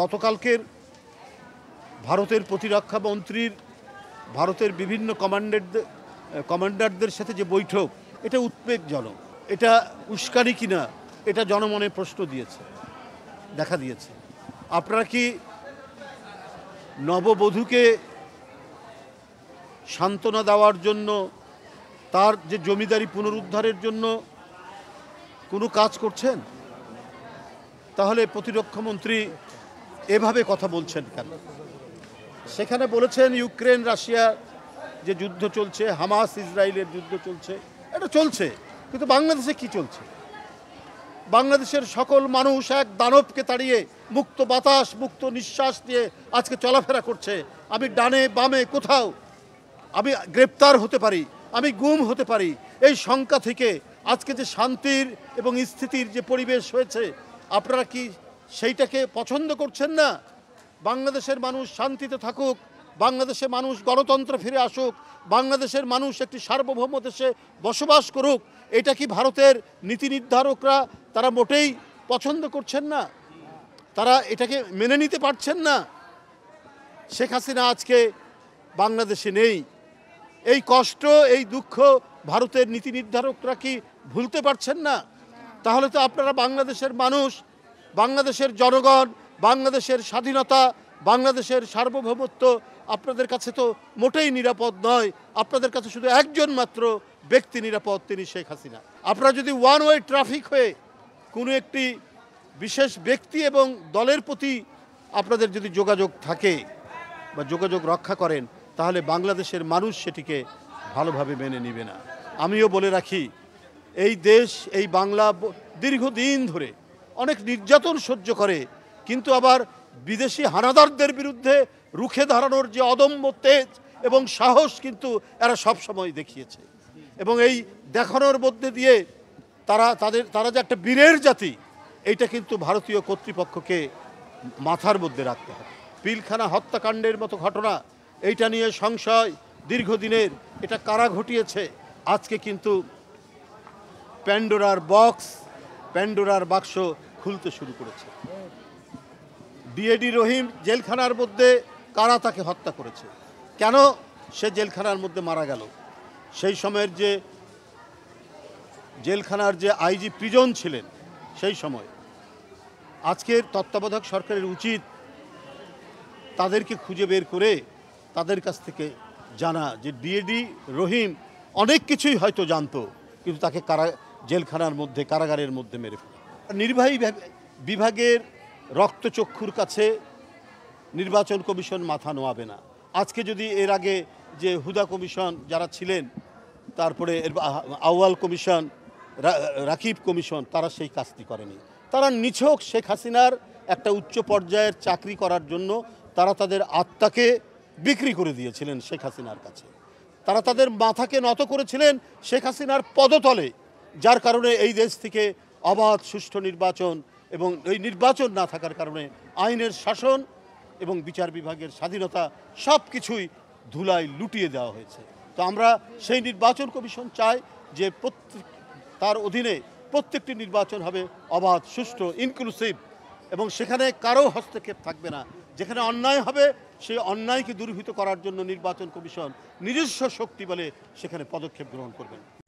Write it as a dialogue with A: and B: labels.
A: গতকালকের ভারতের প্রতিরক্ষা মন্ত্রীর ভারতের বিভিন্ন কমান্ডারদের কমান্ডারদের সাথে যে বৈঠক এটা উদ্বেগজনক এটা উস্কানি কিনা এটা জনমনে প্রশ্ন দিয়েছে দেখা দিয়েছে আপনারা কি নববধূকে সান্ত্বনা দেওয়ার জন্য তার যে জমিদারি পুনরুদ্ধারের জন্য কোনো কাজ করছেন তাহলে প্রতিরক্ষামন্ত্রী এভাবে কথা বলছেন কেন সেখানে বলেছেন ইউক্রেন রাশিয়া যে যুদ্ধ চলছে হামাস ইসরায়েলের যুদ্ধ চলছে এটা চলছে কিন্তু বাংলাদেশে কি চলছে বাংলাদেশের সকল মানুষ এক দানবকে তাড়িয়ে মুক্ত বাতাস মুক্ত নিঃশ্বাস দিয়ে আজকে চলাফেরা করছে আমি ডানে বামে কোথাও আমি গ্রেপ্তার হতে পারি আমি গুম হতে পারি এই শঙ্কা থেকে আজকে যে শান্তির এবং স্থিতির যে পরিবেশ হয়েছে আপনারা কি সেইটাকে পছন্দ করছেন না বাংলাদেশের মানুষ শান্তিতে থাকুক বাংলাদেশে মানুষ গণতন্ত্র ফিরে আসুক বাংলাদেশের মানুষ একটি সার্বভৌম দেশে বসবাস করুক এটা কি ভারতের নীতি নির্ধারকরা তারা মোটেই পছন্দ করছেন না তারা এটাকে মেনে নিতে পারছেন না শেখ হাসিনা আজকে বাংলাদেশে নেই এই কষ্ট এই দুঃখ ভারতের নীতি নির্ধারকরা কি ভুলতে পারছেন না তাহলে তো আপনারা বাংলাদেশের মানুষ বাংলাদেশের জনগণ বাংলাদেশের স্বাধীনতা বাংলাদেশের সার্বভৌমত্ব আপনাদের কাছে তো মোটেই নিরাপদ নয় আপনাদের কাছে শুধু একজন মাত্র ব্যক্তি নিরাপদ তিনি শেখ হাসিনা আপনারা যদি ওয়ান ওয়ে ট্রাফিক হয়ে কোনো একটি বিশেষ ব্যক্তি এবং দলের প্রতি আপনাদের যদি যোগাযোগ থাকে বা যোগাযোগ রক্ষা করেন তাহলে বাংলাদেশের মানুষ সেটিকে ভালোভাবে মেনে নিবে না আমিও বলে রাখি এই দেশ এই বাংলা দীর্ঘদিন ধরে অনেক নির্যাতন সহ্য করে কিন্তু আবার বিদেশি হানাদারদের বিরুদ্ধে রুখে দাঁড়ানোর যে অদম্য তেজ এবং সাহস কিন্তু এরা সব সময় দেখিয়েছে এবং এই দেখানোর মধ্যে দিয়ে তারা তাদের তারা যে একটা বীরের জাতি এইটা কিন্তু ভারতীয় কর্তৃপক্ষকে মাথার মধ্যে রাখতে হবে পিলখানা হত্যাকাণ্ডের মতো ঘটনা এইটা নিয়ে সংশয় দীর্ঘদিনের এটা কারা ঘটিয়েছে আজকে কিন্তু প্যান্ডোরার বক্স প্যান্ডোরার বাক্স খুলতে শুরু করেছে বিএডি রহিম জেলখানার মধ্যে কারা তাকে হত্যা করেছে কেন সে জেলখানার মধ্যে মারা গেল সেই সময়ের যে জেলখানার যে আইজি প্রিজন ছিলেন সেই সময় আজকের তত্ত্বাবধায়ক সরকারের উচিত তাদেরকে খুঁজে বের করে তাদের কাছ থেকে জানা যে ডিএডি রহিম অনেক কিছুই হয়তো জানতো কিন্তু তাকে কারা জেলখানার মধ্যে কারাগারের মধ্যে মেরে ফেলা নির্বাহী বিভাগের রক্তচক্ষুর কাছে নির্বাচন কমিশন মাথা নোয়াবে না আজকে যদি এর আগে যে হুদা কমিশন যারা ছিলেন তারপরে আউয়াল কমিশন রাকিব কমিশন তারা সেই কাজটি করেনি তারা নিছক শেখ হাসিনার একটা উচ্চ পর্যায়ের চাকরি করার জন্য তারা তাদের আত্মাকে বিক্রি করে দিয়েছিলেন শেখ হাসিনার কাছে তারা তাদের মাথাকে নত করেছিলেন শেখ হাসিনার পদতলে যার কারণে এই দেশ থেকে অবাধ সুষ্ঠু নির্বাচন এবং এই নির্বাচন না থাকার কারণে আইনের শাসন এবং বিচার বিভাগের স্বাধীনতা সব কিছুই ধুলায় লুটিয়ে দেওয়া হয়েছে তো আমরা সেই নির্বাচন কমিশন চাই যে প্রত্যেক তার অধীনে প্রত্যেকটি নির্বাচন হবে অবাধ সুষ্ঠু ইনক্লুসিভ এবং সেখানে কারো হস্তক্ষেপ থাকবে না যেখানে অন্যায় হবে সেই অন্যায়কে দূরীভূত করার জন্য নির্বাচন কমিশন নিজস্ব শক্তি বলে সেখানে পদক্ষেপ গ্রহণ করবেন